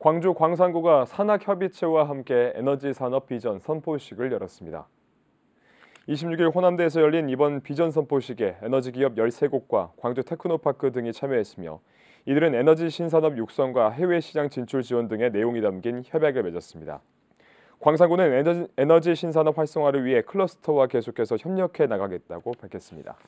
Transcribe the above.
광주 광산구가 산학협의체와 함께 에너지 산업 비전 선포식을 열었습니다. 26일 호남대에서 열린 이번 비전 선포식에 에너지 기업 13곳과 광주 테크노파크 등이 참여했으며 이들은 에너지 신산업 육성과 해외 시장 진출 지원 등의 내용이 담긴 협약을 맺었습니다. 광산구는 에너지, 에너지 신산업 활성화를 위해 클러스터와 계속해서 협력해 나가겠다고 밝혔습니다.